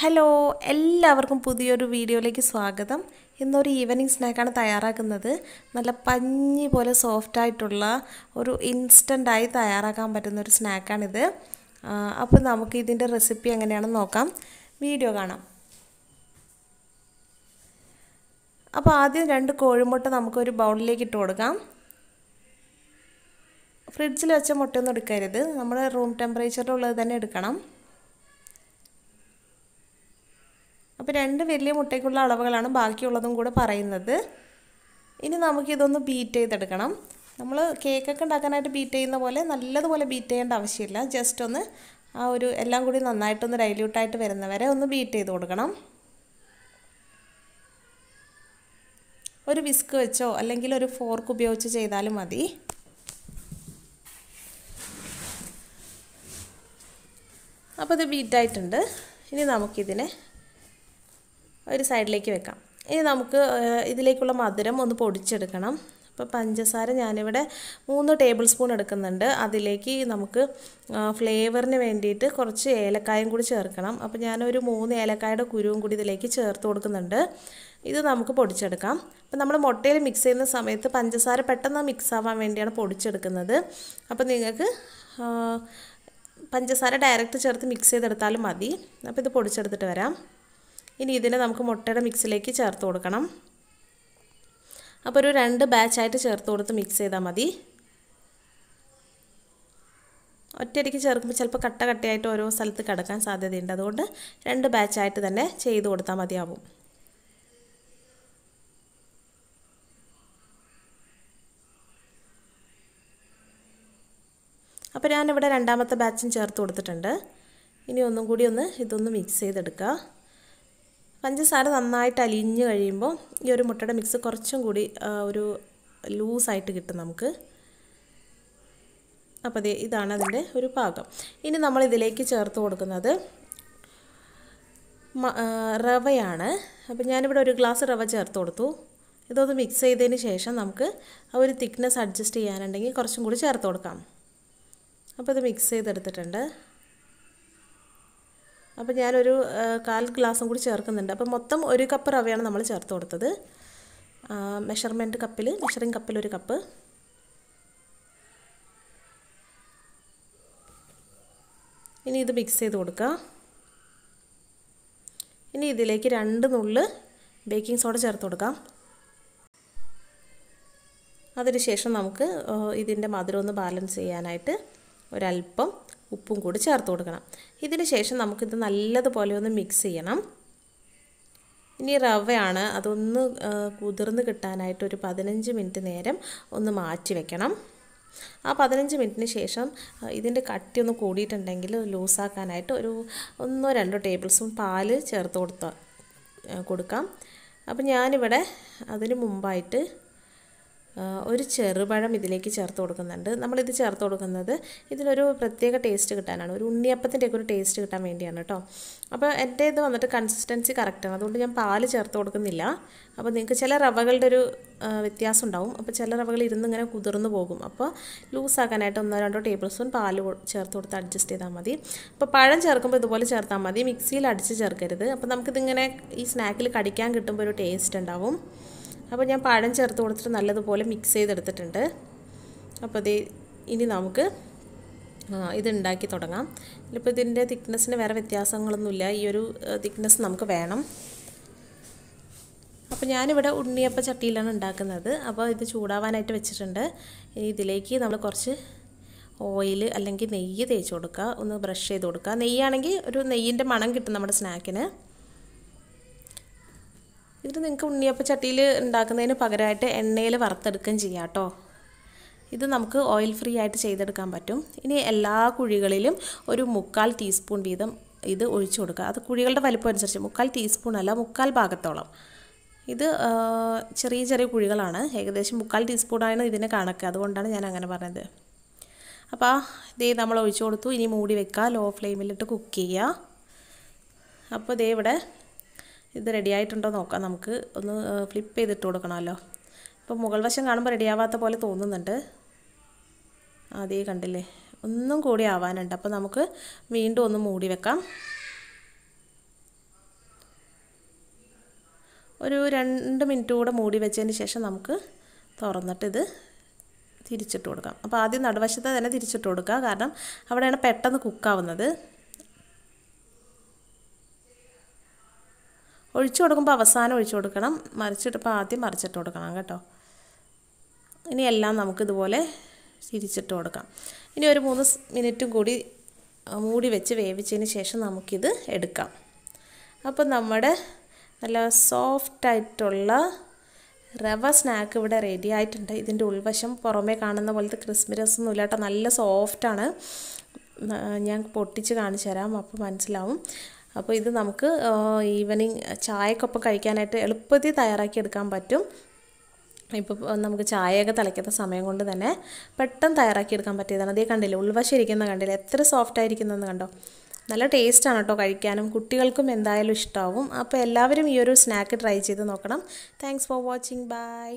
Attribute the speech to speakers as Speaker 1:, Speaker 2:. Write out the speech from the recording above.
Speaker 1: hello എല്ലാവർക്കും പുതിയൊരു വീഡിയോയിലേക്ക് സ്വാഗതം ഇന്നൊരു ഈവനിങ് സ്നാക്കാണ് തയ്യാറാക്കുന്നത് നല്ല പഞ്ഞി പോലെ സോഫ്റ്റായിട്ടുള്ള ഒരു ഇൻസ്റ്റൻ്റായി തയ്യാറാക്കാൻ പറ്റുന്ന ഒരു സ്നാക്കാണിത് അപ്പോൾ നമുക്ക് ഇതിൻ്റെ റെസിപ്പി എങ്ങനെയാണെന്ന് നോക്കാം വീഡിയോ കാണാം അപ്പോൾ ആദ്യം രണ്ട് കോഴിമുട്ട നമുക്കൊരു ബൗളിലേക്ക് ഇട്ട് കൊടുക്കാം ഫ്രിഡ്ജിൽ വെച്ച മുട്ടയൊന്നും എടുക്കരുത് നമ്മൾ റൂം ടെമ്പറേച്ചറിലുള്ളത് തന്നെ എടുക്കണം അപ്പോൾ രണ്ട് വലിയ മുട്ടയ്ക്കുള്ള അളവുകളാണ് ബാക്കിയുള്ളതും കൂടെ പറയുന്നത് ഇനി നമുക്കിതൊന്ന് ബീറ്റ് ചെയ്തെടുക്കണം നമ്മൾ കേക്കൊക്കെ ഉണ്ടാക്കാനായിട്ട് ബീറ്റ് ചെയ്യുന്ന പോലെ നല്ലതുപോലെ ബീറ്റ് ചെയ്യേണ്ട ആവശ്യമില്ല ജസ്റ്റ് ഒന്ന് ആ ഒരു എല്ലാം കൂടി നന്നായിട്ടൊന്ന് ഡൈല്യൂട്ടായിട്ട് വരുന്നവരെ ഒന്ന് ബീറ്റ് ചെയ്ത് കൊടുക്കണം ഒരു വിസ്ക് വെച്ചോ അല്ലെങ്കിൽ ഒരു ഫോർക്ക് ഉപയോഗിച്ച് ചെയ്താലും മതി അപ്പോൾ ഇത് ബീറ്റായിട്ടുണ്ട് ഇനി നമുക്കിതിനെ ഒരു സൈഡിലേക്ക് വെക്കാം ഇനി നമുക്ക് ഇതിലേക്കുള്ള മധുരം ഒന്ന് പൊടിച്ചെടുക്കണം അപ്പോൾ പഞ്ചസാര ഞാനിവിടെ മൂന്ന് ടേബിൾ സ്പൂൺ എടുക്കുന്നുണ്ട് അതിലേക്ക് നമുക്ക് ഫ്ലേവറിന് വേണ്ടിയിട്ട് കുറച്ച് ഏലക്കായും കൂടി ചേർക്കണം അപ്പോൾ ഞാനൊരു മൂന്ന് ഏലക്കായുടെ കുരുവും കൂടി ഇതിലേക്ക് ചേർത്ത് കൊടുക്കുന്നുണ്ട് ഇത് നമുക്ക് പൊടിച്ചെടുക്കാം അപ്പോൾ നമ്മൾ മുട്ടയിൽ മിക്സ് ചെയ്യുന്ന സമയത്ത് പഞ്ചസാര പെട്ടെന്ന് മിക്സ് ആവാൻ വേണ്ടിയാണ് പൊടിച്ചെടുക്കുന്നത് അപ്പോൾ നിങ്ങൾക്ക് പഞ്ചസാര ഡയറക്റ്റ് ചേർത്ത് മിക്സ് ചെയ്തെടുത്താലും മതി അപ്പോൾ ഇത് പൊടിച്ചെടുത്തിട്ട് വരാം ഇനി ഇതിനെ നമുക്ക് മുട്ടയുടെ മിക്സിലേക്ക് ചേർത്ത് കൊടുക്കണം അപ്പോൾ ഒരു രണ്ട് ബാച്ചായിട്ട് ചേർത്ത് കൊടുത്ത് മിക്സ് ചെയ്താൽ മതി ഒറ്റയടിക്ക് ചേർക്കുമ്പോൾ ചിലപ്പോൾ കട്ട കട്ടയായിട്ട് ഓരോ സ്ഥലത്ത് കിടക്കാൻ സാധ്യതയുണ്ട് അതുകൊണ്ട് രണ്ട് ബാച്ചായിട്ട് തന്നെ ചെയ്ത് കൊടുത്താൽ മതിയാവും അപ്പോൾ ഞാനിവിടെ രണ്ടാമത്തെ ബാച്ചും ചേർത്ത് കൊടുത്തിട്ടുണ്ട് ഇനി ഒന്നും കൂടി ഒന്ന് ഇതൊന്ന് മിക്സ് ചെയ്തെടുക്കുക പഞ്ചസാര നന്നായിട്ട് അലിഞ്ഞ് കഴിയുമ്പോൾ ഈ ഒരു മുട്ടയുടെ മിക്സ് കുറച്ചും കൂടി ഒരു ലൂസായിട്ട് കിട്ടും നമുക്ക് അപ്പോൾ അതെ ഇതാണ് അതിൻ്റെ ഒരു പാകം ഇനി നമ്മൾ ഇതിലേക്ക് ചേർത്ത് കൊടുക്കുന്നത് റവയാണ് അപ്പോൾ ഞാനിവിടെ ഒരു ഗ്ലാസ് റവ ചേർത്ത് കൊടുത്തു ഇതൊന്ന് മിക്സ് ചെയ്തതിന് ശേഷം നമുക്ക് ആ ഒരു തിക്നെസ് അഡ്ജസ്റ്റ് ചെയ്യാനുണ്ടെങ്കിൽ കുറച്ചും കൂടി ചേർത്ത് കൊടുക്കാം അപ്പോൾ ഇത് മിക്സ് ചെയ്തെടുത്തിട്ടുണ്ട് അപ്പോൾ ഞാനൊരു കാൽ ഗ്ലാസും കൂടി ചേർക്കുന്നുണ്ട് അപ്പോൾ മൊത്തം ഒരു കപ്പ് റവയാണ് നമ്മൾ ചേർത്ത് കൊടുത്തത് മെഷർമെൻറ്റ് കപ്പിൽ മെഷറിങ് കപ്പിൽ ഒരു കപ്പ് ഇനി ഇത് മിക്സ് ചെയ്ത് കൊടുക്കുക ഇനി ഇതിലേക്ക് രണ്ട് നുള്ള് ബേക്കിംഗ് സോഡ ചേർത്ത് കൊടുക്കാം അതിനുശേഷം നമുക്ക് ഇതിൻ്റെ മധുരം ഒന്ന് ബാലൻസ് ചെയ്യാനായിട്ട് ഒരല്പം ഉപ്പും കൂടി ചേർത്ത് കൊടുക്കണം ഇതിന് ശേഷം നമുക്കിത് നല്ലതുപോലെ ഒന്ന് മിക്സ് ചെയ്യണം ഇനി റവയാണ് അതൊന്ന് കുതിർന്ന് കിട്ടാനായിട്ട് ഒരു പതിനഞ്ച് മിനിറ്റ് നേരം ഒന്ന് മാറ്റി വെക്കണം ആ പതിനഞ്ച് മിനിറ്റിന് ശേഷം ഇതിൻ്റെ കട്ടി ഒന്ന് കൂടിയിട്ടുണ്ടെങ്കിൽ ലൂസാക്കാനായിട്ട് ഒരു ഒന്നോ രണ്ടോ ടേബിൾ സ്പൂൺ പാല് ചേർത്ത് കൊടുത്ത കൊടുക്കാം അപ്പം ഞാനിവിടെ അതിന് മുമ്പായിട്ട് ഒരു ചെറുപഴം ഇതിലേക്ക് ചേർത്ത് കൊടുക്കുന്നുണ്ട് നമ്മളിത് ചേർത്ത് കൊടുക്കുന്നത് ഇതിനൊരു പ്രത്യേക ടേസ്റ്റ് കിട്ടാനാണ് ഒരു ഉണ്ണിയപ്പത്തിൻ്റെയൊക്കെ ഒരു ടേസ്റ്റ് കിട്ടാൻ വേണ്ടിയാണ് കേട്ടോ അപ്പോൾ എൻ്റെ ഇത് വന്നിട്ട് കൺസിസ്റ്റൻസി കറക്റ്റാണ് അതുകൊണ്ട് ഞാൻ പാല് ചേർത്ത് കൊടുക്കുന്നില്ല അപ്പോൾ നിങ്ങൾക്ക് ചില റവകളുടെ ഒരു വ്യത്യാസം ഉണ്ടാവും അപ്പോൾ ചില റവകൾ ഇരുന്ന് ഇങ്ങനെ കുതിർന്നു പോകും അപ്പോൾ ലൂസാക്കാനായിട്ട് ഒന്നോ രണ്ടോ ടേബിൾ സ്പൂൺ പാല് ചേർത്ത് കൊടുത്ത് അഡ്ജസ്റ്റ് ചെയ്താൽ മതി അപ്പോൾ പഴം ചേർക്കുമ്പോൾ ഇതുപോലെ ചേർത്താൽ മതി മിക്സിയിൽ അടിച്ച് ചേർക്കരുത് അപ്പോൾ നമുക്കിതിങ്ങനെ ഈ സ്നാക്കിൽ കടിക്കാൻ കിട്ടുമ്പോൾ ഒരു ടേസ്റ്റ് ഉണ്ടാവും അപ്പോൾ ഞാൻ പഴം ചേർത്ത് കൊടുത്തിട്ട് നല്ലതുപോലെ മിക്സ് ചെയ്തെടുത്തിട്ടുണ്ട് അപ്പോൾ ഇത് ഇനി നമുക്ക് ഇതുണ്ടാക്കി തുടങ്ങാം ഇപ്പോൾ ഇതിൻ്റെ തിക്നെസ്സിന് വേറെ വ്യത്യാസങ്ങളൊന്നുമില്ല ഈ ഒരു തിക്നെസ് നമുക്ക് വേണം അപ്പോൾ ഞാനിവിടെ ഉണ്ണിയപ്പം ചട്ടിയിലാണ് ഉണ്ടാക്കുന്നത് അപ്പോൾ ഇത് ചൂടാവാനായിട്ട് വെച്ചിട്ടുണ്ട് ഇനി ഇതിലേക്ക് നമ്മൾ കുറച്ച് ഓയിൽ അല്ലെങ്കിൽ നെയ്യ് തേച്ച് കൊടുക്കുക ഒന്ന് ബ്രഷ് ചെയ്ത് കൊടുക്കുക നെയ്യാണെങ്കിൽ ഒരു നെയ്യിൻ്റെ മണം കിട്ടും നമ്മുടെ സ്നാക്കിന് ഇത് നിങ്ങൾക്ക് ഉണ്ണിയപ്പ ചട്ടിയിൽ ഉണ്ടാക്കുന്നതിന് പകരമായിട്ട് എണ്ണയിൽ വറുത്തെടുക്കുകയും ചെയ്യാം കേട്ടോ ഇത് നമുക്ക് ഓയിൽ ഫ്രീ ആയിട്ട് ചെയ്തെടുക്കാൻ പറ്റും ഇനി എല്ലാ കുഴികളിലും ഒരു മുക്കാൽ ടീസ്പൂൺ വീതം ഇത് ഒഴിച്ചു കൊടുക്കുക അത് കുഴികളുടെ വലിപ്പം അനുസരിച്ച് മുക്കാൽ ടീസ്പൂൺ അല്ല മുക്കാൽ ഭാഗത്തോളം ഇത് ചെറിയ ചെറിയ കുഴികളാണ് ഏകദേശം മുക്കാൽ ടീസ്പൂണാണ് ഇതിന് കണക്ക് അതുകൊണ്ടാണ് ഞാൻ അങ്ങനെ പറഞ്ഞത് അപ്പോൾ ഇതേ നമ്മൾ ഒഴിച്ചു കൊടുത്തു ഇനി മൂടി വെക്കുക ലോ ഫ്ലെയിമിലിട്ട് കുക്ക് ചെയ്യുക അപ്പോൾ ഇതേ ഇവിടെ ഇത് റെഡി ആയിട്ടുണ്ടോ നോക്കാം നമുക്ക് ഒന്ന് ഫ്ലിപ്പ് ചെയ്തിട്ട് കൊടുക്കണമല്ലോ ഇപ്പോൾ മുകൾ വശം കാണുമ്പോൾ റെഡിയാവാത്ത പോലെ തോന്നുന്നുണ്ട് ആദ്യം കണ്ടില്ലേ ഒന്നും കൂടി ആവാനുണ്ട് അപ്പോൾ നമുക്ക് വീണ്ടും ഒന്ന് മൂടി വെക്കാം ഒരു രണ്ട് മിനിറ്റ് കൂടെ മൂടി വെച്ചതിന് ശേഷം നമുക്ക് തുറന്നിട്ടിത് തിരിച്ചിട്ട് കൊടുക്കാം അപ്പോൾ ആദ്യം നടുവശത്ത് തന്നെ തിരിച്ചിട്ട് കൊടുക്കുക കാരണം അവിടെയാണ് പെട്ടെന്ന് കുക്കാവുന്നത് ഒഴിച്ചു കൊടുക്കുമ്പോൾ അവസാനം ഒഴിച്ചു കൊടുക്കണം മറിച്ചിട്ടപ്പോൾ ആദ്യം മറിച്ചിട്ട് കൊടുക്കണം കേട്ടോ ഇനി എല്ലാം നമുക്കിതുപോലെ തിരിച്ചിട്ട് കൊടുക്കാം ഇനി ഒരു മൂന്ന് മിനിറ്റും കൂടി മൂടി വെച്ച് വേവിച്ചതിന് ശേഷം നമുക്കിത് എടുക്കാം അപ്പം നമ്മുടെ നല്ല സോഫ്റ്റായിട്ടുള്ള റവ സ്നാക്ക് ഇവിടെ റെഡി ആയിട്ടുണ്ട് ഇതിൻ്റെ ഉൾവശം പുറമേ കാണുന്ന പോലത്തെ ക്രിസ്മസ് ഒന്നും ഇല്ലാട്ടോ നല്ല സോഫ്റ്റാണ് ഞാൻ പൊട്ടിച്ച് കാണിച്ചു തരാം അപ്പോൾ മനസ്സിലാവും അപ്പോൾ ഇത് നമുക്ക് ഈവനിങ് ചായക്കൊപ്പം കഴിക്കാനായിട്ട് എളുപ്പത്തിൽ തയ്യാറാക്കി എടുക്കാൻ പറ്റും ഇപ്പോൾ നമുക്ക് ചായയൊക്കെ തിളയ്ക്കുന്ന സമയം കൊണ്ട് തന്നെ പെട്ടെന്ന് തയ്യാറാക്കി എടുക്കാൻ പറ്റിയതാണ് അതേ കണ്ടില്ലേ ഉൾവശം ഇരിക്കുന്ന കണ്ടില്ലേ എത്ര സോഫ്റ്റ് ആയിരിക്കുന്നതെന്ന് കണ്ടോ നല്ല ടേസ്റ്റാണ് കേട്ടോ കഴിക്കാനും കുട്ടികൾക്കും എന്തായാലും ഇഷ്ടമാവും അപ്പോൾ എല്ലാവരും ഈ ഒരു സ്നാക്ക് ട്രൈ ചെയ്ത് നോക്കണം താങ്ക്സ് ഫോർ വാച്ചിങ് ബൈ